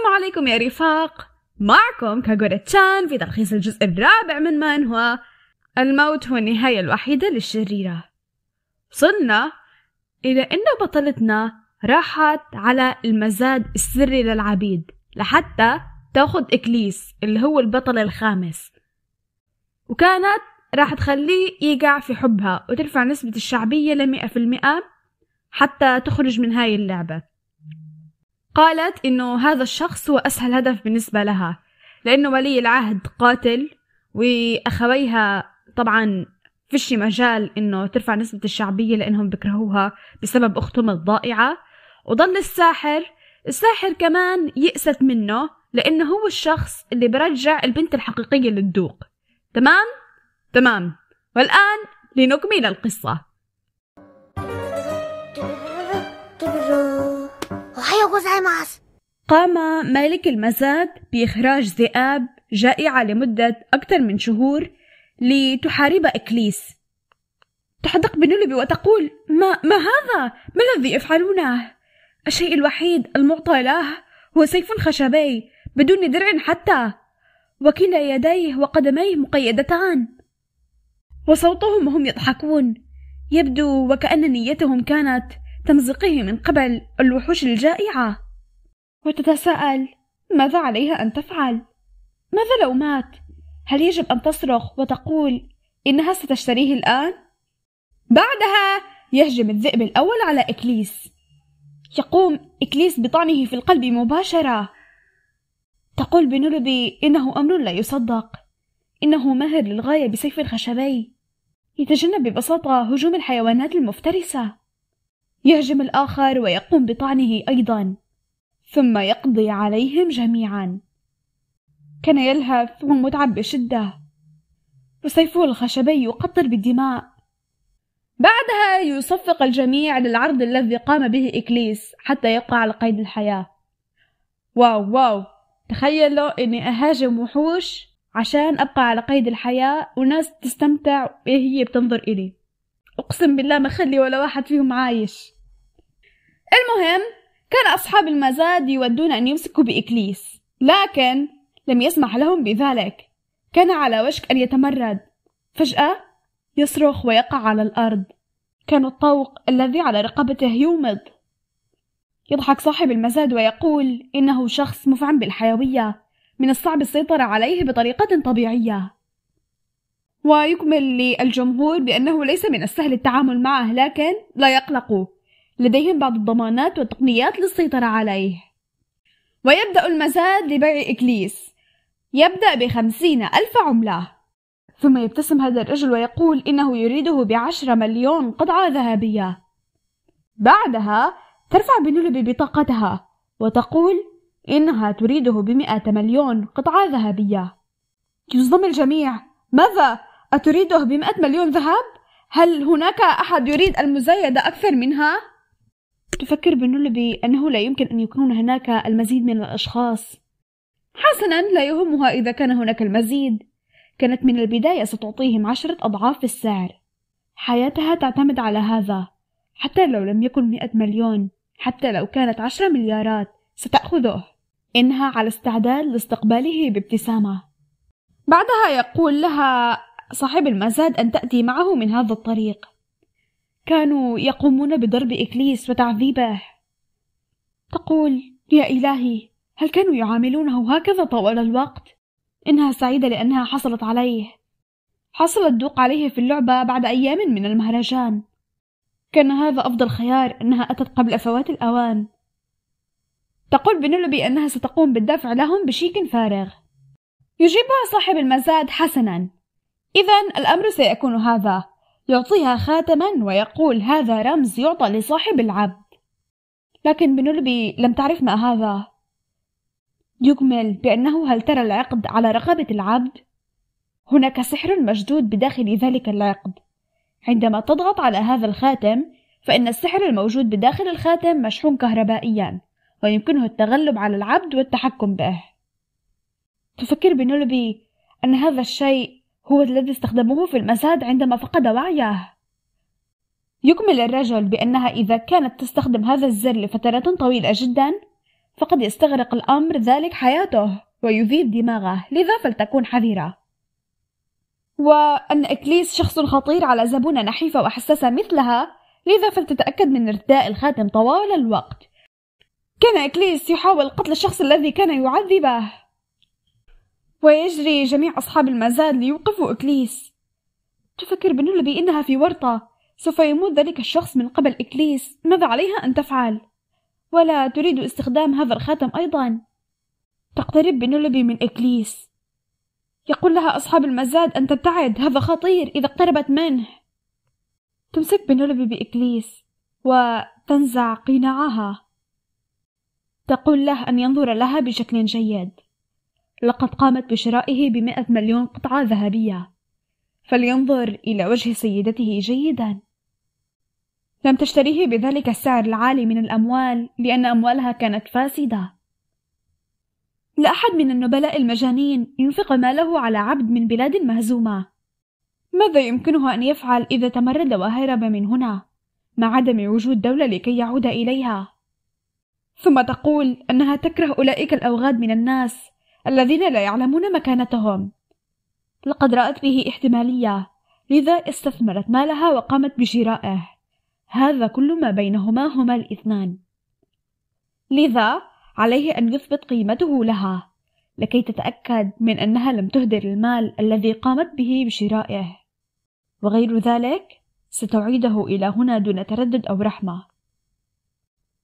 السلام عليكم يا رفاق معكم كاغورا تشان في تلخيص الجزء الرابع من مانهوا الموت هو النهاية الوحيدة للشريرة وصلنا إلى أن بطلتنا راحت على المزاد السري للعبيد لحتى تاخد إكليس اللي هو البطل الخامس وكانت راح تخليه يقع في حبها وترفع نسبة الشعبية لمئة في المئة حتى تخرج من هاي اللعبة قالت إنه هذا الشخص هو أسهل هدف بالنسبة لها لأنه ولي العهد قاتل وأخويها طبعا فيش مجال إنه ترفع نسبة الشعبية لأنهم بكرهوها بسبب أختهم الضائعة وضل الساحر الساحر كمان يأست منه لأنه هو الشخص اللي برجع البنت الحقيقية للدوق تمام؟ تمام والآن لنكمل القصة قام مالك المزاد بإخراج ذئاب جائعة لمدة أكثر من شهور لتحارب إكليس تحدق بنلبي وتقول ما, ما هذا؟ ما الذي يفعلونه؟ الشيء الوحيد المعطى له هو سيف خشبي بدون درع حتى وكلا يديه وقدميه مقيدتان وصوتهم وهم يضحكون يبدو وكأن نيتهم كانت تمزقه من قبل الوحوش الجائعة وتتساءل ماذا عليها أن تفعل؟ ماذا لو مات؟ هل يجب أن تصرخ وتقول إنها ستشتريه الآن؟ بعدها يهجم الذئب الأول على إكليس يقوم إكليس بطعنه في القلب مباشرة تقول بنولبي إنه أمر لا يصدق إنه ماهر للغاية بسيف الخشبي يتجنب ببساطة هجوم الحيوانات المفترسة يهجم الآخر ويقوم بطعنه أيضا ثم يقضي عليهم جميعا كان يلهث ومتعب بشدة وسيفه الخشبي يقطر بالدماء بعدها يصفق الجميع للعرض الذي قام به إكليس حتى يبقى على قيد الحياة واو واو تخيلوا إني أهاجم وحوش عشان أبقى على قيد الحياة وناس تستمتع وهي بتنظر إلي أقسم بالله ما خلي ولا واحد فيهم عايش المهم كان أصحاب المزاد يودون أن يمسكوا بإكليس لكن لم يسمح لهم بذلك كان على وشك أن يتمرد فجأة يصرخ ويقع على الأرض كان الطوق الذي على رقبته يومض يضحك صاحب المزاد ويقول إنه شخص مفعم بالحيوية من الصعب السيطرة عليه بطريقة طبيعية ويكمل للجمهور بأنه ليس من السهل التعامل معه لكن لا يقلقوا لديهم بعض الضمانات والتقنيات للسيطرة عليه ويبدأ المزاد لبيع إكليس يبدأ بخمسين ألف عملة ثم يبتسم هذا الرجل ويقول إنه يريده بعشرة مليون قطعة ذهبية بعدها ترفع بنلبي بطاقتها وتقول إنها تريده بمئة مليون قطعة ذهبية يصدم الجميع ماذا أتريده بمئة مليون ذهب؟ هل هناك أحد يريد المزايدة أكثر منها؟ تفكر بنولبي أنه لا يمكن أن يكون هناك المزيد من الأشخاص حسنا لا يهمها إذا كان هناك المزيد كانت من البداية ستعطيهم عشرة أضعاف السعر حياتها تعتمد على هذا حتى لو لم يكن مئة مليون حتى لو كانت عشرة مليارات ستأخذه إنها على استعداد لاستقباله بابتسامة بعدها يقول لها صاحب المزاد أن تأتي معه من هذا الطريق كانوا يقومون بضرب إكليس وتعذيبه تقول يا إلهي هل كانوا يعاملونه هكذا طوال الوقت؟ إنها سعيدة لأنها حصلت عليه حصل الدوق عليه في اللعبة بعد أيام من المهرجان كان هذا أفضل خيار أنها أتت قبل فوات الأوان تقول بنلبي أنها ستقوم بالدفع لهم بشيك فارغ يجيبها صاحب المزاد حسنا إذا الأمر سيكون هذا يعطيها خاتما ويقول هذا رمز يعطى لصاحب العبد لكن بنربي لم تعرف ما هذا يكمل بأنه هل ترى العقد على رقبة العبد؟ هناك سحر مشدود بداخل ذلك العقد عندما تضغط على هذا الخاتم فإن السحر الموجود بداخل الخاتم مشحون كهربائيا ويمكنه التغلب على العبد والتحكم به تفكر بنولبي أن هذا الشيء هو الذي استخدموه في المساد عندما فقد وعيه يكمل الرجل بأنها إذا كانت تستخدم هذا الزر لفترة طويلة جدا فقد يستغرق الأمر ذلك حياته ويذيب دماغه لذا فلتكون حذرة وأن إكليس شخص خطير على زبونة نحيفة وحساسة مثلها لذا فلتتأكد من ارتداء الخاتم طوال الوقت كان إكليس يحاول قتل الشخص الذي كان يعذبه ويجري جميع أصحاب المزاد ليوقفوا إكليس تفكر بنول بأنها في ورطة سوف يموت ذلك الشخص من قبل إكليس ماذا عليها أن تفعل؟ ولا تريد استخدام هذا الخاتم أيضا تقترب بنولبي من إكليس يقول لها أصحاب المزاد أن تبتعد هذا خطير إذا اقتربت منه تمسك بنولبي بإكليس وتنزع قناعها تقول له أن ينظر لها بشكل جيد لقد قامت بشرائه بمئة مليون قطعة ذهبية فلينظر إلى وجه سيدته جيدا لم تشتريه بذلك السعر العالي من الأموال لأن أموالها كانت فاسدة لا أحد من النبلاء المجانين ينفق ماله على عبد من بلاد مهزومة ماذا يمكنه أن يفعل إذا تمرد وهرب من هنا مع عدم وجود دولة لكي يعود إليها ثم تقول أنها تكره أولئك الأوغاد من الناس الذين لا يعلمون مكانتهم لقد رأت به احتمالية لذا استثمرت مالها وقامت بشرائه هذا كل ما بينهما هما الاثنان لذا عليه أن يثبت قيمته لها لكي تتأكد من أنها لم تهدر المال الذي قامت به بشرائه وغير ذلك ستعيده إلى هنا دون تردد أو رحمة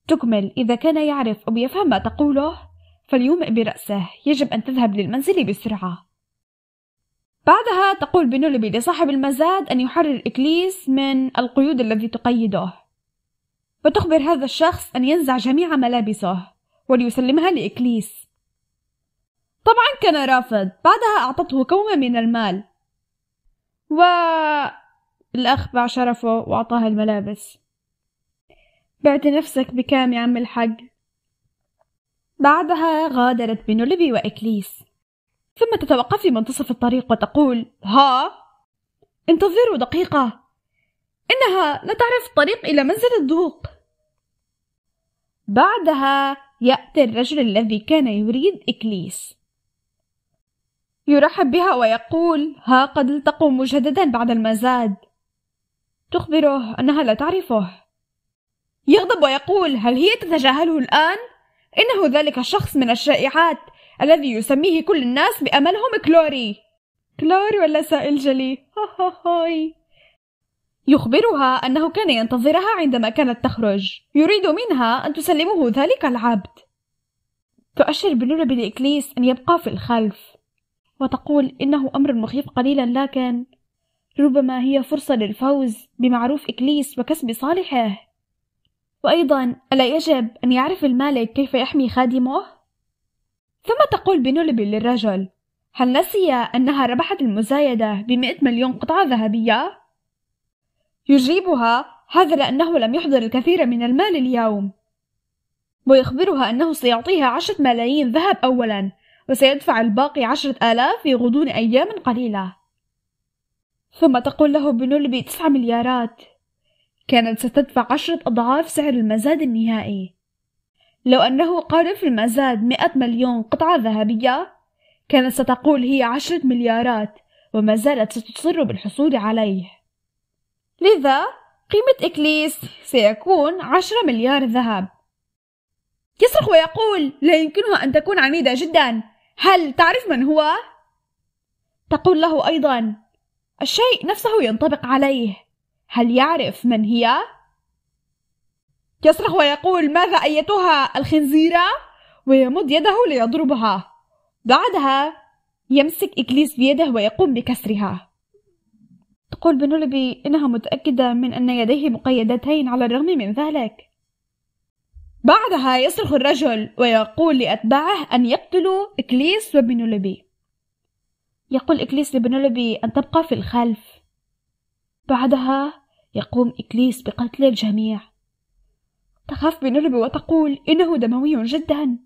تكمل إذا كان يعرف أو يفهم ما تقوله فليومئ برأسه يجب أن تذهب للمنزل بسرعة بعدها تقول بنولبي لصاحب المزاد أن يحرر إكليس من القيود الذي تقيده وتخبر هذا الشخص أن ينزع جميع ملابسه وليسلمها لإكليس طبعا كان رافض بعدها أعطته كومة من المال و الأخ باع شرفه وأعطاه الملابس بعت نفسك بكام يا عم الحق بعدها غادرت بنولبي وإكليس ثم تتوقف في منتصف الطريق وتقول ها انتظروا دقيقة إنها لا تعرف الطريق إلى منزل الدوق بعدها يأتي الرجل الذي كان يريد إكليس يرحب بها ويقول ها قد التقوا مجددا بعد المزاد تخبره أنها لا تعرفه يغضب ويقول هل هي تتجاهله الآن؟ إنه ذلك الشخص من الشائعات الذي يسميه كل الناس بأملهم كلوري كلوري ولا سائل جلي هاهاهاي يخبرها أنه كان ينتظرها عندما كانت تخرج يريد منها أن تسلمه ذلك العبد تؤشر بلولب بالإكليس أن يبقى في الخلف وتقول إنه أمر مخيف قليلا لكن ربما هي فرصة للفوز بمعروف إكليس وكسب صالحه وأيضا ألا يجب أن يعرف المالك كيف يحمي خادمه؟ ثم تقول بنولبي للرجل هل نسي أنها ربحت المزايدة بمئة مليون قطعة ذهبية؟ يجيبها هذا لأنه لم يحضر الكثير من المال اليوم ويخبرها أنه سيعطيها عشرة ملايين ذهب أولا وسيدفع الباقي عشرة آلاف في غضون أيام قليلة ثم تقول له بنولبي تسعة مليارات كانت ستدفع عشرة أضعاف سعر المزاد النهائي لو أنه قال في المزاد مئة مليون قطعة ذهبية كانت ستقول هي عشرة مليارات وما زالت ستصر بالحصول عليه لذا قيمة إكليس سيكون عشرة مليار ذهب يصرخ ويقول لا يمكنها أن تكون عنيدة جدا هل تعرف من هو؟ تقول له أيضا الشيء نفسه ينطبق عليه هل يعرف من هي؟ يصرخ ويقول ماذا أيتها الخنزيرة؟ ويمد يده ليضربها بعدها يمسك إكليس بيده ويقوم بكسرها تقول بنولبي إنها متأكدة من أن يديه مقيدتين على الرغم من ذلك بعدها يصرخ الرجل ويقول لأتباعه أن يقتلوا إكليس وبنولبي يقول إكليس لبنولبي أن تبقى في الخلف بعدها يقوم إكليس بقتل الجميع تخاف بنربي وتقول إنه دموي جدا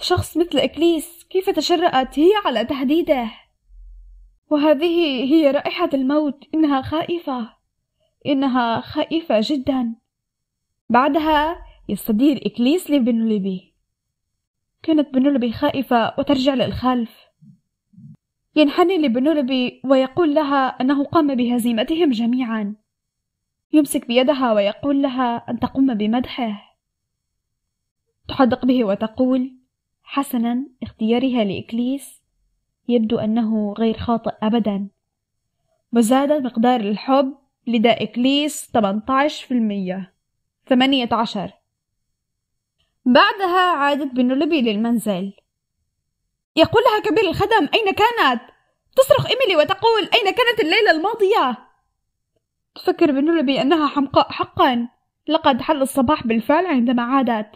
شخص مثل إكليس كيف تجرأت هي على تهديده وهذه هي رائحة الموت إنها خائفة إنها خائفة جدا بعدها يستدير إكليس لبنولبي كانت بنولبي خائفة وترجع للخلف ينحني لبنولبي ويقول لها أنه قام بهزيمتهم جميعا يمسك بيدها ويقول لها أن تقوم بمدحه تحدق به وتقول حسنا اختيارها لإكليس يبدو أنه غير خاطئ أبدا وزاد مقدار الحب لدى إكليس 18% 18 بعدها عادت بنولبي للمنزل يقول لها كبير الخدم أين كانت؟ تصرخ إيميلي وتقول أين كانت الليلة الماضية؟ تفكر بنولبي أنها حمقاء حقا لقد حل الصباح بالفعل عندما عادت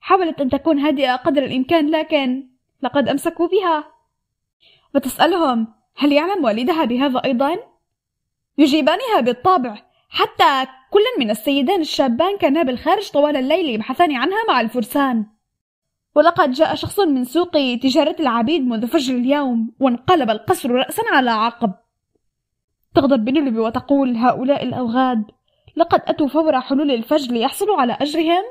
حاولت أن تكون هادئة قدر الإمكان لكن لقد أمسكوا بها وتسألهم هل يعلم والدها بهذا أيضا؟ يجيبانها بالطبع حتى كل من السيدان الشابان كانا بالخارج طوال الليل يبحثان عنها مع الفرسان ولقد جاء شخص من سوق تجارة العبيد منذ فجر اليوم وانقلب القصر رأسا على عقب تغضب بنلبي وتقول هؤلاء الأوغاد لقد أتوا فور حلول الفجر ليحصلوا على أجرهم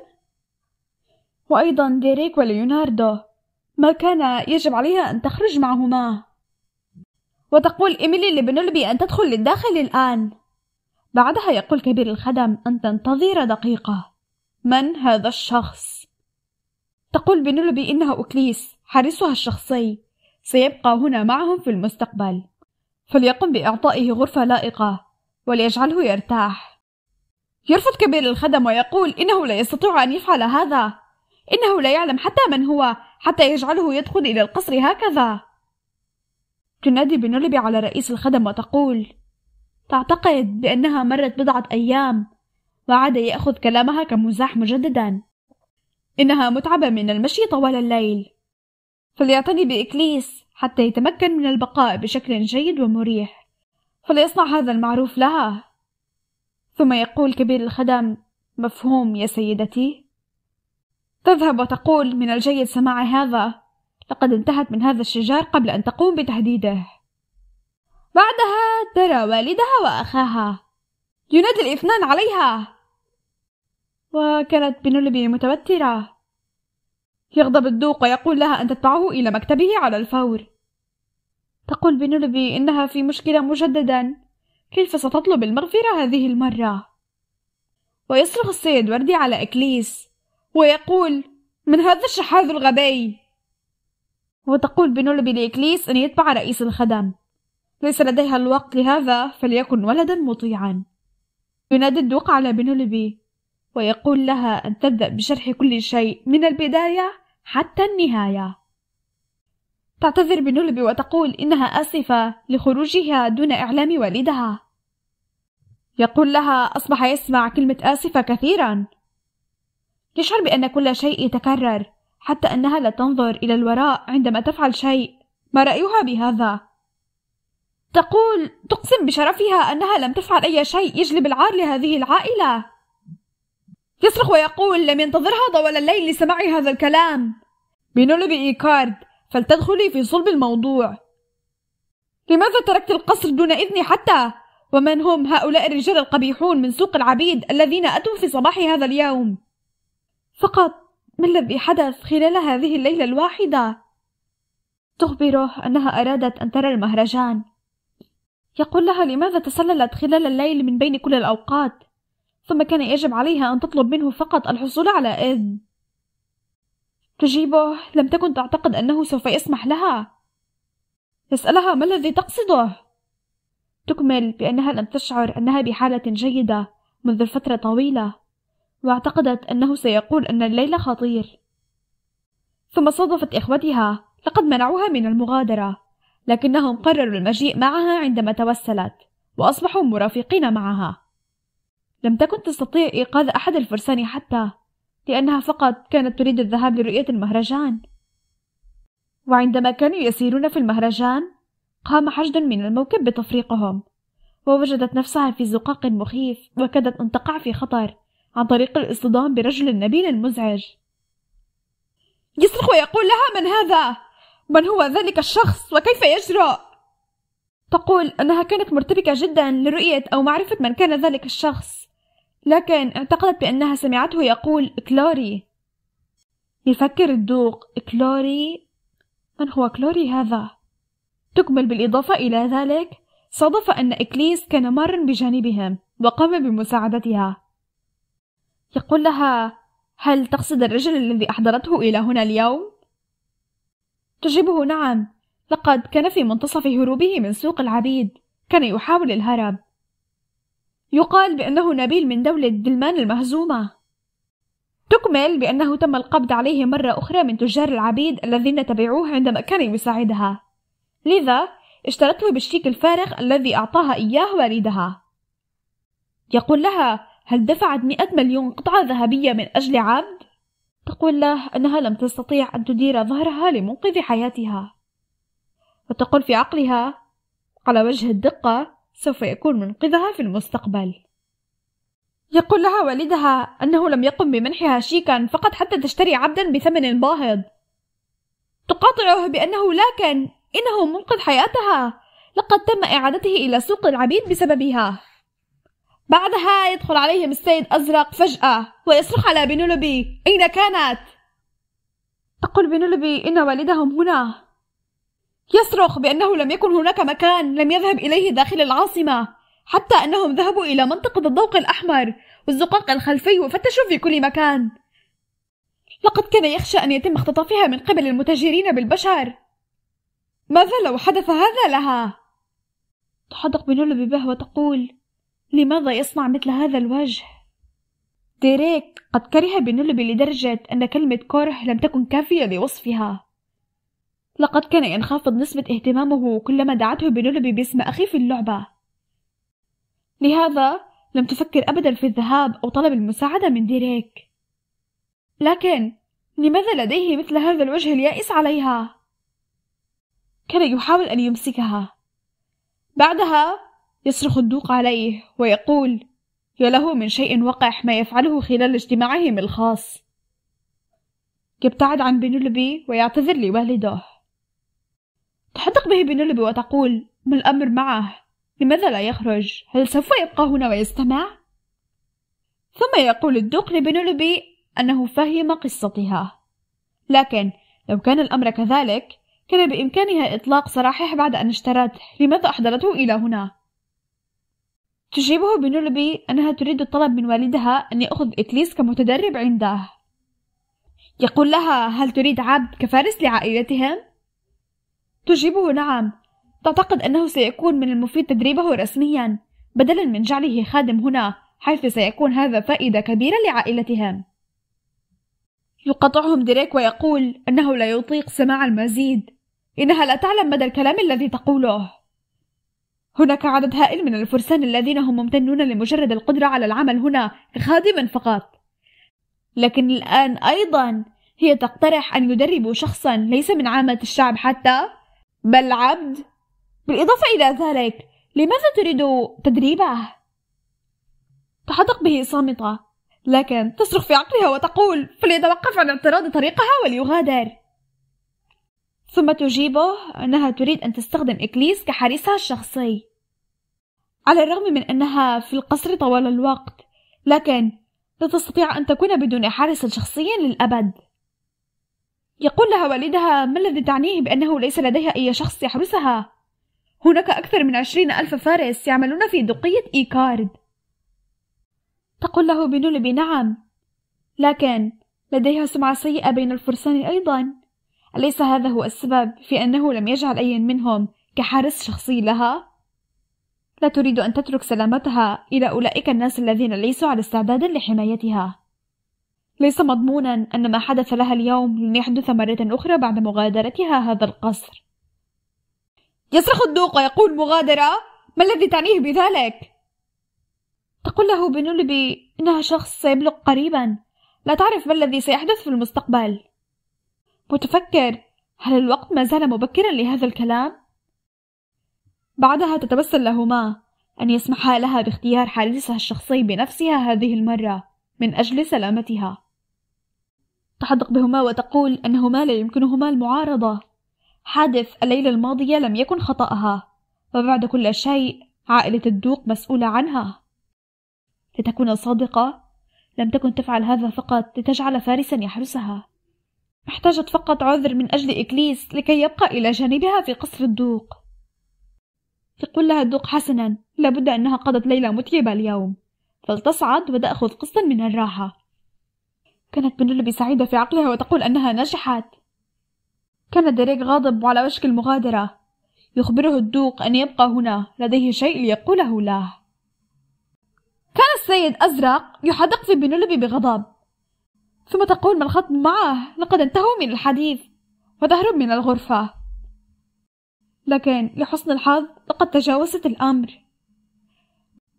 وأيضا ديريك وليوناردو ما كان يجب عليها أن تخرج معهما وتقول إيميلي لبنلبي أن تدخل للداخل الآن بعدها يقول كبير الخدم أن تنتظر دقيقة من هذا الشخص؟ تقول بنلبي إنها أوكليس حارسها الشخصي سيبقى هنا معهم في المستقبل فليقم بإعطائه غرفة لائقة وليجعله يرتاح يرفض كبير الخدم ويقول إنه لا يستطيع أن يفعل هذا إنه لا يعلم حتى من هو حتى يجعله يدخل إلى القصر هكذا تنادي بنلبي على رئيس الخدم وتقول تعتقد بأنها مرت بضعة أيام وعاد يأخذ كلامها كمزاح مجددا إنها متعبة من المشي طوال الليل فليعتني بإكليس حتى يتمكن من البقاء بشكل جيد ومريح فليصنع هذا المعروف لها ثم يقول كبير الخدم مفهوم يا سيدتي تذهب وتقول من الجيد سماع هذا لقد انتهت من هذا الشجار قبل أن تقوم بتهديده بعدها ترى والدها وأخاها ينادي الاثنان عليها وكانت بنولبي متوترة يغضب الدوق ويقول لها أن تتبعه إلى مكتبه على الفور تقول بنولبي إنها في مشكلة مجددا كيف ستطلب المغفرة هذه المرة؟ ويصرخ السيد وردي على إكليس ويقول من هذا الشحاذ الغبي وتقول بنولبي لإكليس أن يتبع رئيس الخدم ليس لديها الوقت لهذا فليكن ولدا مطيعا ينادي الدوق على بنولبي ويقول لها أن تبدأ بشرح كل شيء من البداية حتى النهاية. تعتذر بنولبي وتقول إنها آسفة لخروجها دون إعلام والدها. يقول لها أصبح يسمع كلمة آسفة كثيرا. يشعر بأن كل شيء يتكرر حتى أنها لا تنظر إلى الوراء عندما تفعل شيء. ما رأيها بهذا؟ تقول تقسم بشرفها أنها لم تفعل أي شيء يجلب العار لهذه العائلة. يصرخ ويقول لم ينتظرها طوال الليل لسماع هذا الكلام بينولو بإيكارد فلتدخلي في صلب الموضوع لماذا تركت القصر دون إذني حتى؟ ومن هم هؤلاء الرجال القبيحون من سوق العبيد الذين أتوا في صباح هذا اليوم؟ فقط ما الذي حدث خلال هذه الليلة الواحدة؟ تخبره أنها أرادت أن ترى المهرجان يقول لها لماذا تسللت خلال الليل من بين كل الأوقات ثم كان يجب عليها أن تطلب منه فقط الحصول على إذن تجيبه لم تكن تعتقد أنه سوف يسمح لها يسألها ما الذي تقصده تكمل بأنها لم تشعر أنها بحالة جيدة منذ فترة طويلة واعتقدت أنه سيقول أن الليل خطير ثم صادفت إخوتها لقد منعوها من المغادرة لكنهم قرروا المجيء معها عندما توسلت وأصبحوا مرافقين معها لم تكن تستطيع إيقاظ أحد الفرسان حتى لأنها فقط كانت تريد الذهاب لرؤية المهرجان وعندما كانوا يسيرون في المهرجان قام حشد من الموكب بتفريقهم ووجدت نفسها في زقاق مخيف وكادت أن تقع في خطر عن طريق الاصطدام برجل نبيل مزعج يصرخ ويقول لها من هذا من هو ذلك الشخص وكيف يجرؤ تقول أنها كانت مرتبكة جدا لرؤية أو معرفة من كان ذلك الشخص لكن اعتقدت بأنها سمعته يقول كلوري يفكر الدوق كلوري من هو كلوري هذا؟ تكمل بالإضافة إلى ذلك صادف أن إكليس كان مارا بجانبهم وقام بمساعدتها يقول لها هل تقصد الرجل الذي أحضرته إلى هنا اليوم؟ تجيبه نعم لقد كان في منتصف هروبه من سوق العبيد كان يحاول الهرب يقال بأنه نبيل من دولة دلمان المهزومة تكمل بأنه تم القبض عليه مرة أخرى من تجار العبيد الذين تبعوه عندما كان يساعدها لذا اشترته بالشيك الفارغ الذي أعطاها إياه والدها يقول لها هل دفعت مئة مليون قطعة ذهبية من أجل عبد؟ تقول له أنها لم تستطيع أن تدير ظهرها لمنقذ حياتها وتقول في عقلها على وجه الدقة سوف يكون منقذها في المستقبل يقول لها والدها أنه لم يقم بمنحها شيكا فقط حتى تشتري عبدا بثمن باهظ تقاطعه بأنه لكن إنه منقذ حياتها لقد تم إعادته إلى سوق العبيد بسببها بعدها يدخل عليهم السيد أزرق فجأة ويصرخ على بنولوبي أين كانت؟ تقول بنولوبي إن والدهم هنا يصرخ بأنه لم يكن هناك مكان لم يذهب إليه داخل العاصمة حتى أنهم ذهبوا إلى منطقة الضوق الأحمر والزقاق الخلفي وفتشوا في كل مكان لقد كان يخشى أن يتم اختطافها من قبل المتاجرين بالبشر ماذا لو حدث هذا لها؟ تحدق بنول ببه وتقول لماذا يصنع مثل هذا الوجه؟ ديريك قد كره بنول لدرجة أن كلمة كره لم تكن كافية لوصفها لقد كان ينخفض نسبة اهتمامه كلما دعته بنلبي باسم أخي في اللعبة لهذا لم تفكر أبدا في الذهاب أو طلب المساعدة من ديريك لكن لماذا لديه مثل هذا الوجه اليائس عليها؟ كان يحاول أن يمسكها بعدها يصرخ الدوق عليه ويقول يا له من شيء وقح ما يفعله خلال اجتماعهم الخاص يبتعد عن بنولبي ويعتذر لوالده تحدق به بنلبي وتقول ما الأمر معه؟ لماذا لا يخرج؟ هل سوف يبقى هنا ويستمع؟ ثم يقول الدوق لبنلبي أنه فهم قصتها لكن لو كان الأمر كذلك كان بإمكانها إطلاق سراحه بعد أن اشترته لماذا أحضرته إلى هنا؟ تجيبه بنلبي أنها تريد الطلب من والدها أن يأخذ إكليس كمتدرب عنده يقول لها هل تريد عبد كفارس لعائلتهم؟ تجيبه نعم تعتقد أنه سيكون من المفيد تدريبه رسميا بدلا من جعله خادم هنا حيث سيكون هذا فائدة كبيرة لعائلتهم يقطعهم ديريك ويقول أنه لا يطيق سماع المزيد إنها لا تعلم مدى الكلام الذي تقوله هناك عدد هائل من الفرسان الذين هم ممتنون لمجرد القدرة على العمل هنا كخادم فقط لكن الآن أيضا هي تقترح أن يدربوا شخصا ليس من عامة الشعب حتى بل عبد بالإضافة إلى ذلك لماذا تريد تدريبه؟ تحدق به صامتة لكن تصرخ في عقلها وتقول فليتوقف عن اعتراض طريقها وليغادر ثم تجيبه أنها تريد أن تستخدم إكليس كحارسها الشخصي على الرغم من أنها في القصر طوال الوقت لكن لا تستطيع أن تكون بدون حارس شخصي للأبد يقول لها والدها ما الذي تعنيه بأنه ليس لديها أي شخص يحرسها هناك أكثر من عشرين ألف فارس يعملون في دقية إيكارد تقول له بنولب نعم لكن لديها سمعة سيئة بين الفرسان أيضا أليس هذا هو السبب في أنه لم يجعل أي منهم كحارس شخصي لها؟ لا تريد أن تترك سلامتها إلى أولئك الناس الذين ليسوا على استعداد لحمايتها ليس مضمونا أن ما حدث لها اليوم لن يحدث مرة أخرى بعد مغادرتها هذا القصر يصرخ الدوق ويقول مغادرة ما الذي تعنيه بذلك؟ تقول له بنولبي إنها شخص سيبلغ قريبا لا تعرف ما الذي سيحدث في المستقبل متفكر هل الوقت ما زال مبكرا لهذا الكلام؟ بعدها تتوسل لهما أن يسمحا لها باختيار حارسها الشخصي بنفسها هذه المرة من أجل سلامتها تحدق بهما وتقول أنهما لا يمكنهما المعارضة حادث الليلة الماضية لم يكن خطأها وبعد كل شيء عائلة الدوق مسؤولة عنها لتكون صادقة لم تكن تفعل هذا فقط لتجعل فارسا يحرسها احتاجت فقط عذر من أجل إكليس لكي يبقى إلى جانبها في قصر الدوق يقول لها الدوق حسنا لابد أنها قضت ليلة متعبة اليوم فلتصعد وتأخذ قسطا من الراحة كانت بنلبي سعيدة في عقلها وتقول أنها نجحت كان دريك غاضب وعلى وشك المغادرة يخبره الدوق أن يبقى هنا لديه شيء ليقوله له كان السيد أزرق يحدق في بنلبي بغضب ثم تقول ما الخطب معه لقد انتهوا من الحديث وتهرب من الغرفة لكن لحسن الحظ لقد تجاوزت الأمر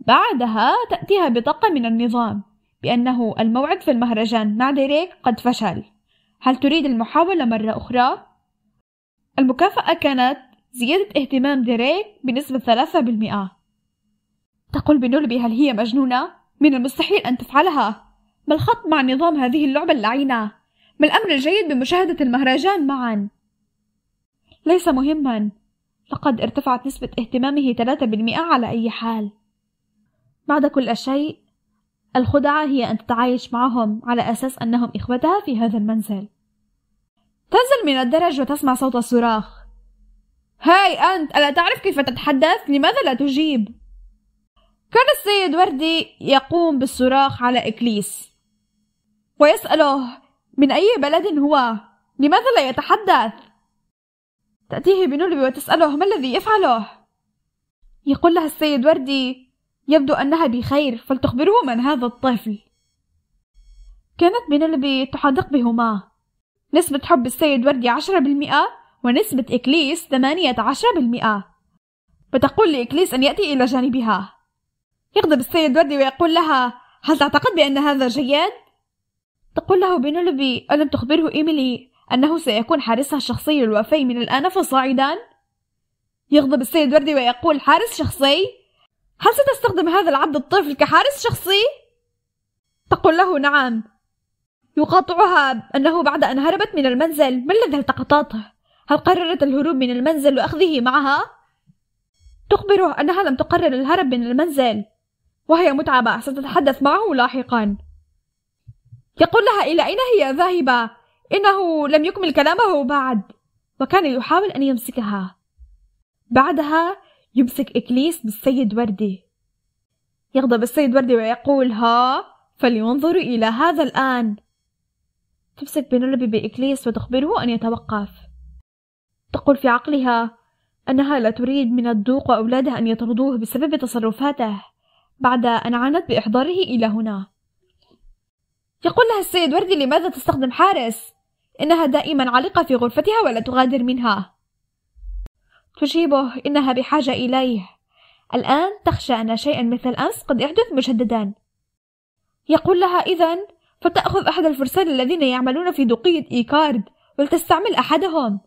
بعدها تأتيها بطاقة من النظام بأنه الموعد في المهرجان مع ديريك قد فشل هل تريد المحاولة مرة أخرى؟ المكافأة كانت زيادة اهتمام ديريك بنسبة 3% تقول بنولبي هل هي مجنونة؟ من المستحيل أن تفعلها ما الخط مع نظام هذه اللعبة اللعينة؟ ما الأمر الجيد بمشاهدة المهرجان معا؟ ليس مهما لقد ارتفعت نسبة اهتمامه 3% على أي حال بعد كل شيء الخدعة هي أن تتعايش معهم على أساس أنهم إخوتها في هذا المنزل تنزل من الدرج وتسمع صوت الصراخ هاي أنت ألا تعرف كيف تتحدث لماذا لا تجيب كان السيد وردي يقوم بالصراخ على إكليس ويسأله من أي بلد هو لماذا لا يتحدث تأتيه بنلبي وتسأله ما الذي يفعله يقول لها السيد وردي يبدو أنها بخير فلتخبره من هذا الطفل كانت من الذي تحدق بهما نسبة حب السيد وردي عشرة بالمئة ونسبة إكليس ثمانية عشرة بالمئة وتقول لإكليس أن يأتي إلى جانبها يغضب السيد وردي ويقول لها هل تعتقد بأن هذا جيد؟ تقول له بنولبي ألم تخبره إيميلي أنه سيكون حارسها الشخصي الوفي من الآن فصاعدا؟ يغضب السيد وردي ويقول حارس شخصي؟ هل ستستخدم هذا العبد الطفل كحارس شخصي؟ تقول له نعم يقاطعها أنه بعد أن هربت من المنزل ما الذي التقطته؟ هل قررت الهروب من المنزل وأخذه معها؟ تخبره أنها لم تقرر الهرب من المنزل وهي متعبة ستتحدث معه لاحقا يقول لها إلى أين هي ذاهبة؟ إنه لم يكمل كلامه بعد وكان يحاول أن يمسكها بعدها يمسك إكليس بالسيد وردي يغضب السيد وردي ويقول ها فلينظروا إلى هذا الآن تمسك بنلبي بإكليس وتخبره أن يتوقف تقول في عقلها أنها لا تريد من الدوق وأولادها أن يطردوه بسبب تصرفاته بعد أن عانت بإحضاره إلى هنا يقول لها السيد وردي لماذا تستخدم حارس؟ إنها دائما عالقة في غرفتها ولا تغادر منها تجيبه إنها بحاجة إليه الآن تخشى أن شيئا مثل أمس قد يحدث مجددا يقول لها إذا فتأخذ أحد الفرسان الذين يعملون في دوقية إيكارد ولتستعمل أحدهم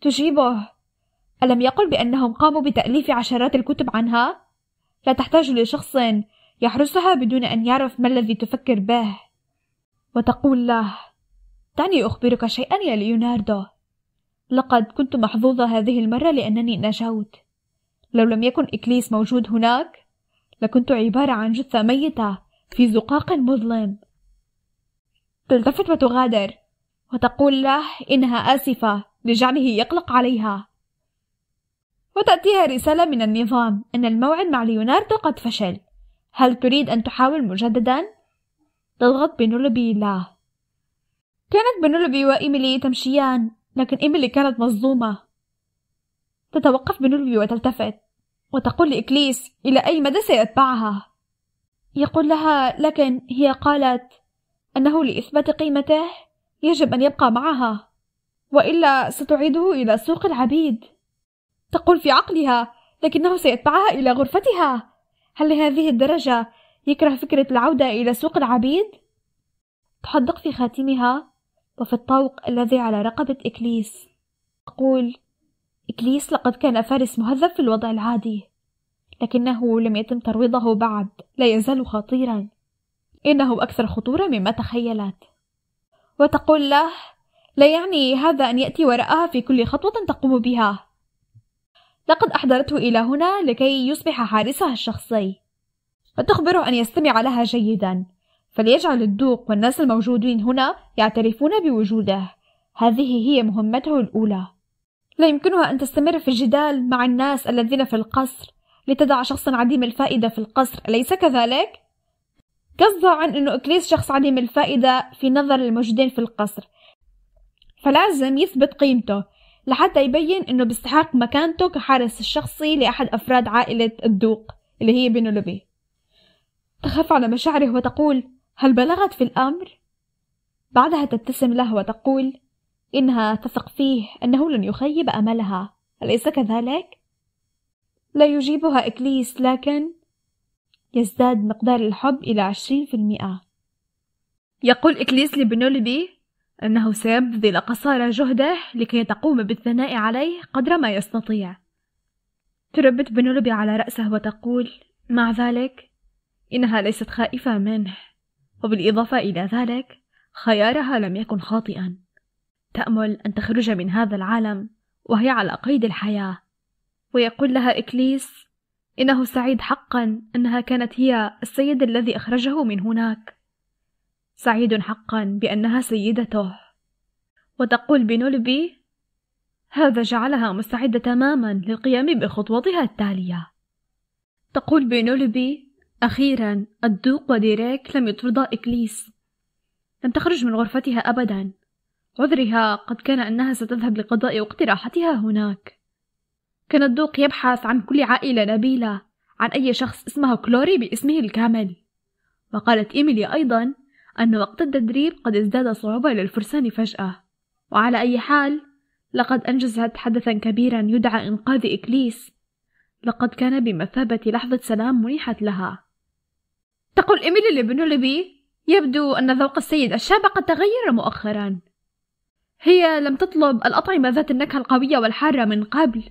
تجيبه ألم يقل بأنهم قاموا بتأليف عشرات الكتب عنها؟ لا تحتاج لشخص يحرسها بدون أن يعرف ما الذي تفكر به وتقول له دعني أخبرك شيئا يا ليوناردو لقد كنت محظوظة هذه المرة لأنني نجوت لو لم يكن إكليس موجود هناك لكنت عبارة عن جثة ميتة في زقاق مظلم تلتفت وتغادر وتقول له إنها آسفة لجعله يقلق عليها وتأتيها رسالة من النظام أن الموعد مع ليوناردو قد فشل هل تريد أن تحاول مجددا؟ تضغط بنولبي لا كانت بنولبي وإيميلي تمشيان لكن إيميلي كانت مصدومة تتوقف بنوربي وتلتفت وتقول لإكليس إلى أي مدى سيتبعها يقول لها لكن هي قالت أنه لإثبات قيمته يجب أن يبقى معها وإلا ستعيده إلى سوق العبيد تقول في عقلها لكنه سيتبعها إلى غرفتها هل لهذه الدرجة يكره فكرة العودة إلى سوق العبيد؟ تحدق في خاتمها وفي الطوق الذي على رقبة إكليس أقول إكليس لقد كان فارس مهذب في الوضع العادي لكنه لم يتم ترويضه بعد لا يزال خطيرا إنه أكثر خطورة مما تخيلت وتقول له لا يعني هذا أن يأتي وراءها في كل خطوة تقوم بها لقد أحضرته إلى هنا لكي يصبح حارسها الشخصي وتخبره أن يستمع لها جيدا فليجعل الدوق والناس الموجودين هنا يعترفون بوجوده هذه هي مهمته الأولى لا يمكنها أن تستمر في الجدال مع الناس الذين في القصر لتدع شخصا عديم الفائدة في القصر أليس كذلك؟ قصد عن أنه إكليس شخص عديم الفائدة في نظر الموجودين في القصر فلازم يثبت قيمته لحتى يبين أنه بيستحق مكانته كحارس الشخصي لأحد أفراد عائلة الدوق اللي هي بنولوبي تخاف على مشاعره وتقول هل بلغت في الأمر؟ بعدها تبتسم له وتقول إنها تثق فيه أنه لن يخيب أملها أليس كذلك؟ لا يجيبها إكليس لكن يزداد مقدار الحب إلى عشرين في المئة يقول إكليس لبنولبي أنه سيبذل قصارى جهده لكي تقوم بالثناء عليه قدر ما يستطيع تربت بنولبي على رأسه وتقول مع ذلك إنها ليست خائفة منه وبالإضافة إلى ذلك خيارها لم يكن خاطئا تأمل أن تخرج من هذا العالم وهي على قيد الحياة ويقول لها إكليس إنه سعيد حقا أنها كانت هي السيد الذي أخرجه من هناك سعيد حقا بأنها سيدته وتقول بنولبي هذا جعلها مستعدة تماما للقيام بخطوتها التالية تقول بنولبي أخيرا الدوق وديريك لم يطردا إكليس لم تخرج من غرفتها أبدا عذرها قد كان أنها ستذهب لقضاء وقت راحتها هناك كان الدوق يبحث عن كل عائلة نبيلة عن أي شخص اسمه كلوري باسمه الكامل وقالت إيميلي أيضا أن وقت التدريب قد ازداد صعوبة للفرسان فجأة وعلى أي حال لقد أنجزت حدثا كبيرا يدعى إنقاذ إكليس لقد كان بمثابة لحظة سلام منحت لها تقول إيميلي لبنولبي يبدو أن ذوق السيد الشاب قد تغير مؤخرا هي لم تطلب الأطعمة ذات النكهة القوية والحارة من قبل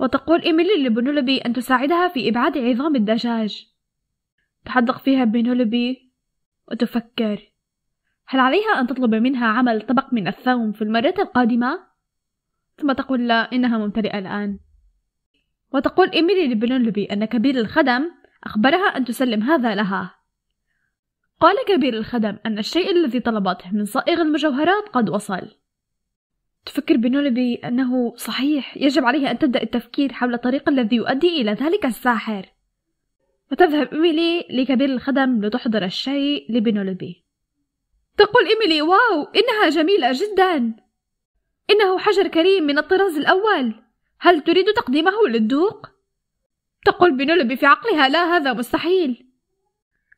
وتقول إيميلي لبنولبي أن تساعدها في إبعاد عظام الدجاج تحدق فيها بنولبي وتفكر هل عليها أن تطلب منها عمل طبق من الثوم في المرة القادمة؟ ثم تقول لا إنها ممتلئة الآن وتقول إيميلي لبنولبي أن كبير الخدم أخبرها أن تسلم هذا لها قال كبير الخدم أن الشيء الذي طلبته من صائغ المجوهرات قد وصل تفكر بنولبي أنه صحيح يجب عليها أن تبدأ التفكير حول الطريق الذي يؤدي إلى ذلك الساحر وتذهب إيميلي لكبير الخدم لتحضر الشيء لبنولبي تقول إيميلي واو إنها جميلة جدا إنه حجر كريم من الطراز الأول هل تريد تقديمه للدوق؟ تقول بنلبي في عقلها لا هذا مستحيل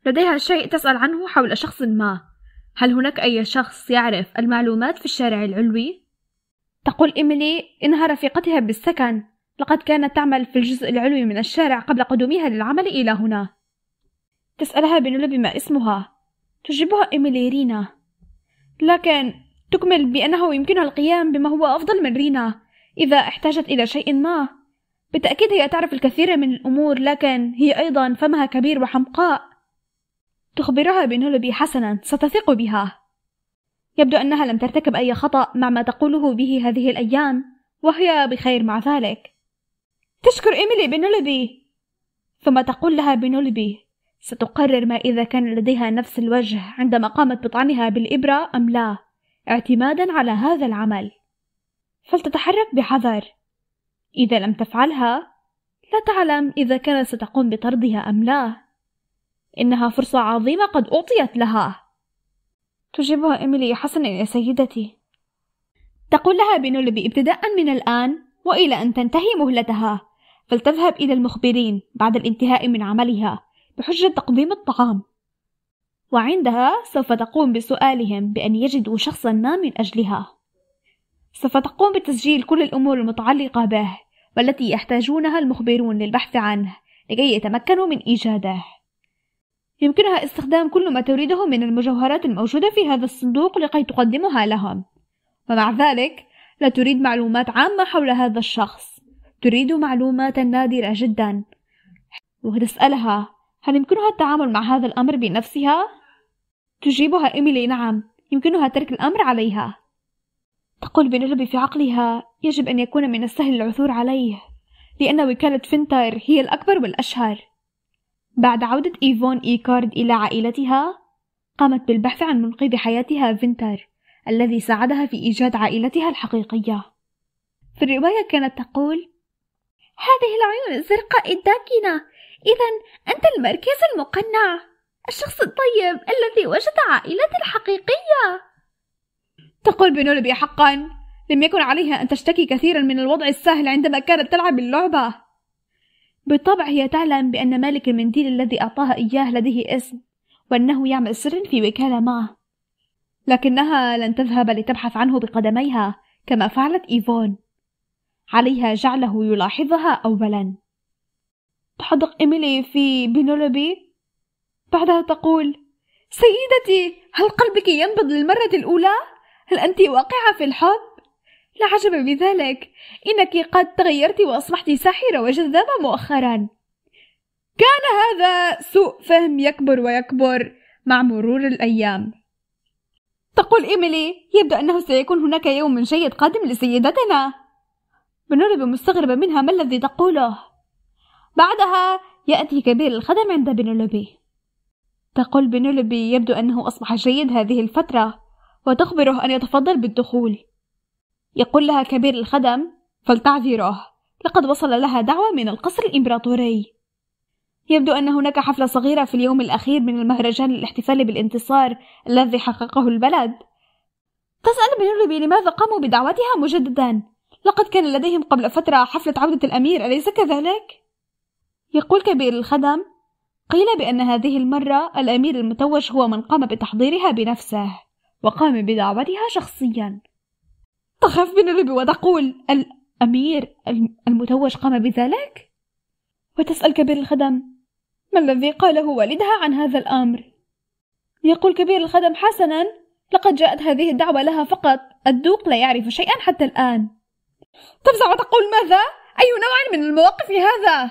لديها شيء تسأل عنه حول شخص ما هل هناك أي شخص يعرف المعلومات في الشارع العلوي؟ تقول إيميلي إنها رفيقتها بالسكن لقد كانت تعمل في الجزء العلوي من الشارع قبل قدومها للعمل إلى هنا تسألها بنلبي ما اسمها تجيبها إيميلي رينا لكن تكمل بأنه يمكنها القيام بما هو أفضل من رينا إذا احتاجت إلى شيء ما بالتأكيد هي تعرف الكثير من الأمور لكن هي أيضا فمها كبير وحمقاء تخبرها بنولبي حسنا ستثق بها يبدو أنها لم ترتكب أي خطأ مع ما تقوله به هذه الأيام وهي بخير مع ذلك تشكر إيميلي بنولبي ثم تقول لها بنولبي ستقرر ما إذا كان لديها نفس الوجه عندما قامت بطعنها بالإبرة أم لا اعتمادا على هذا العمل فلتتحرك بحذر إذا لم تفعلها لا تعلم إذا كانت ستقوم بطردها أم لا إنها فرصة عظيمة قد أعطيت لها تجيبها إيميلي حسنا يا سيدتي تقول لها بنولبي ابتداء من الآن وإلى أن تنتهي مهلتها فلتذهب إلى المخبرين بعد الانتهاء من عملها بحجة تقديم الطعام وعندها سوف تقوم بسؤالهم بأن يجدوا شخصا ما من أجلها سوف تقوم بتسجيل كل الأمور المتعلقة به والتي يحتاجونها المخبرون للبحث عنه لكي يتمكنوا من إيجاده يمكنها استخدام كل ما تريده من المجوهرات الموجودة في هذا الصندوق لكي تقدمها لهم ومع ذلك لا تريد معلومات عامة حول هذا الشخص تريد معلومات نادرة جدا وتسألها هل يمكنها التعامل مع هذا الأمر بنفسها؟ تجيبها إيميلي نعم يمكنها ترك الأمر عليها تقول بنلبي في عقلها يجب أن يكون من السهل العثور عليه لأن وكالة فينتر هي الأكبر والأشهر بعد عودة إيفون إيكارد إلى عائلتها قامت بالبحث عن منقذ حياتها فينتر الذي ساعدها في إيجاد عائلتها الحقيقية في الرواية كانت تقول هذه العيون الزرقاء الداكنة إذا أنت المركز المقنع الشخص الطيب الذي وجد عائلتي الحقيقية تقول بنولبي حقا لم يكن عليها أن تشتكي كثيرا من الوضع السهل عندما كانت تلعب اللعبة بالطبع هي تعلم بأن مالك المنديل الذي أعطاها إياه لديه اسم وأنه يعمل سرا في وكالة معه لكنها لن تذهب لتبحث عنه بقدميها كما فعلت إيفون عليها جعله يلاحظها أولا تحدق إيميلي في بنولبي بعدها تقول سيدتي هل قلبك ينبض للمرة الأولى؟ هل أنت واقعة في الحب؟ لا عجب بذلك إنك قد تغيرت وأصبحت ساحرة وجذابة مؤخرا كان هذا سوء فهم يكبر ويكبر مع مرور الأيام تقول إيميلي يبدو أنه سيكون هناك يوم جيد قادم لسيدتنا بنور مستغربة منها ما الذي تقوله بعدها يأتي كبير الخدم عند بنولوبي تقول بنولوبي يبدو أنه أصبح جيد هذه الفترة وتخبره أن يتفضل بالدخول يقول لها كبير الخدم فلتعذره لقد وصل لها دعوة من القصر الإمبراطوري يبدو أن هناك حفلة صغيرة في اليوم الأخير من المهرجان للاحتفال بالانتصار الذي حققه البلد تسأل بنربي لماذا قاموا بدعوتها مجددا لقد كان لديهم قبل فترة حفلة عودة الأمير أليس كذلك؟ يقول كبير الخدم قيل بأن هذه المرة الأمير المتوج هو من قام بتحضيرها بنفسه وقام بدعوتها شخصيا تخاف من الربي وتقول الأمير المتوج قام بذلك؟ وتسأل كبير الخدم ما الذي قاله والدها عن هذا الأمر؟ يقول كبير الخدم حسنا لقد جاءت هذه الدعوة لها فقط الدوق لا يعرف شيئا حتى الآن تفزع وتقول ماذا؟ أي نوع من المواقف هذا؟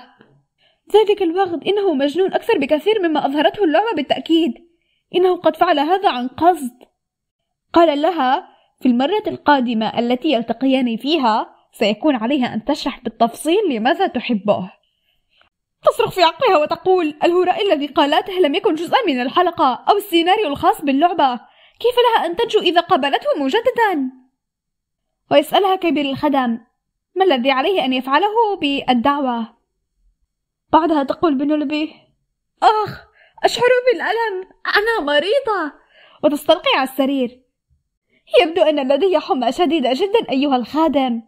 ذلك الوغد إنه مجنون أكثر بكثير مما أظهرته اللعبة بالتأكيد إنه قد فعل هذا عن قصد قال لها في المرة القادمة التي يلتقيان فيها سيكون عليها أن تشرح بالتفصيل لماذا تحبه تصرخ في عقلها وتقول الهراء الذي قالته لم يكن جزءا من الحلقة أو السيناريو الخاص باللعبة كيف لها أن تنجو إذا قابلته مجددا؟ ويسألها كبير الخدم ما الذي عليه أن يفعله بالدعوة؟ بعدها تقول بنولبي آخ أشعر بالألم أنا مريضة وتستلقي على السرير يبدو أن لدي حمى شديدة جدا أيها الخادم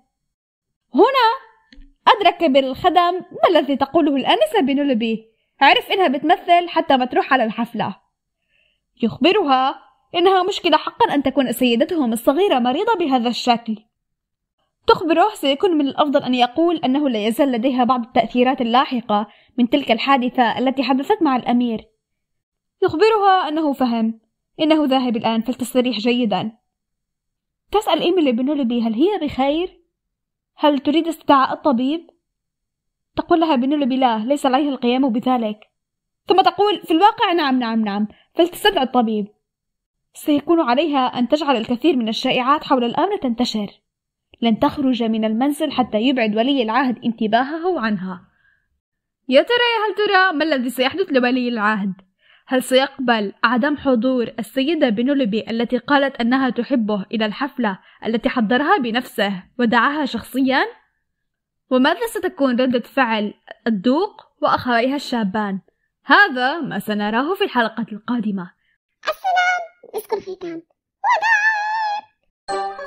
هنا أدرك كبير الخدم ما الذي تقوله الآنسة بنولبي عرف إنها بتمثل حتى ما تروح على الحفلة يخبرها إنها مشكلة حقا أن تكون سيدتهم الصغيرة مريضة بهذا الشكل تخبره سيكون من الأفضل أن يقول أنه لا يزال لديها بعض التأثيرات اللاحقة من تلك الحادثة التي حدثت مع الأمير يخبرها أنه فهم إنه ذاهب الآن فلتستريح جيدا تسأل إيميلي بنولبي هل هي بخير؟ هل تريد استدعاء الطبيب؟ تقول لها بنولبي لا ليس عليها القيام بذلك ثم تقول في الواقع نعم نعم نعم فلتستدعي الطبيب سيكون عليها أن تجعل الكثير من الشائعات حول الأمر تنتشر لن تخرج من المنزل حتى يبعد ولي العهد انتباهه عنها يا ترى يا هل ترى ما الذي سيحدث لولي العهد هل سيقبل عدم حضور السيدة بنولبي التي قالت أنها تحبه إلى الحفلة التي حضرها بنفسه ودعاها شخصيا؟ وماذا ستكون ردة فعل الدوق وأخويها الشابان؟ هذا ما سنراه في الحلقة القادمة السلام نسكن في كامب وداعي